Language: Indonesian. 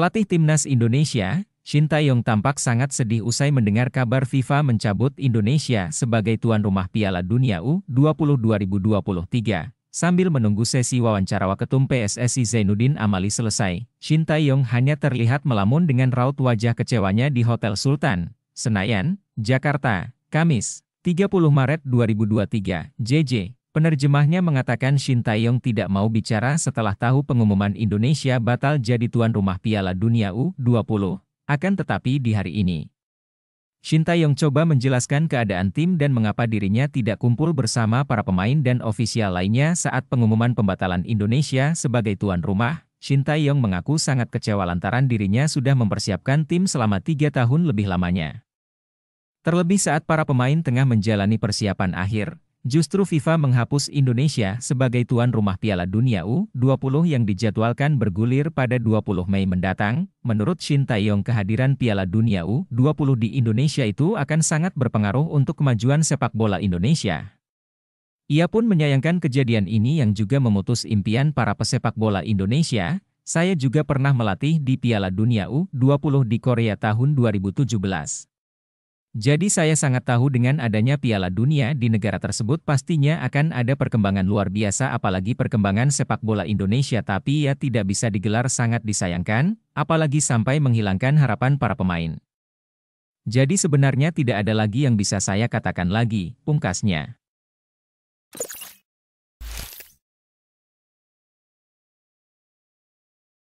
Pelatih Timnas Indonesia, Shin Taeyong tampak sangat sedih usai mendengar kabar FIFA mencabut Indonesia sebagai tuan rumah Piala Dunia U20 2023. Sambil menunggu sesi wawancara Waketum PSSI Zainuddin Amali selesai, Shin Taeyong hanya terlihat melamun dengan raut wajah kecewanya di Hotel Sultan, Senayan, Jakarta, Kamis, 30 Maret 2023, JJ. Penerjemahnya mengatakan Shin Taeyong tidak mau bicara setelah tahu pengumuman Indonesia batal jadi tuan rumah Piala Dunia U20, akan tetapi di hari ini. Shin Taeyong coba menjelaskan keadaan tim dan mengapa dirinya tidak kumpul bersama para pemain dan ofisial lainnya saat pengumuman pembatalan Indonesia sebagai tuan rumah. Shin Taeyong mengaku sangat kecewa lantaran dirinya sudah mempersiapkan tim selama tiga tahun lebih lamanya. Terlebih saat para pemain tengah menjalani persiapan akhir, Justru FIFA menghapus Indonesia sebagai tuan rumah Piala Dunia U20 yang dijadwalkan bergulir pada 20 Mei mendatang. Menurut Shin Taeyong, kehadiran Piala Dunia U20 di Indonesia itu akan sangat berpengaruh untuk kemajuan sepak bola Indonesia. Ia pun menyayangkan kejadian ini yang juga memutus impian para pesepak bola Indonesia. Saya juga pernah melatih di Piala Dunia U20 di Korea tahun 2017. Jadi saya sangat tahu dengan adanya Piala Dunia di negara tersebut pastinya akan ada perkembangan luar biasa apalagi perkembangan sepak bola Indonesia tapi ya tidak bisa digelar sangat disayangkan, apalagi sampai menghilangkan harapan para pemain. Jadi sebenarnya tidak ada lagi yang bisa saya katakan lagi, pungkasnya.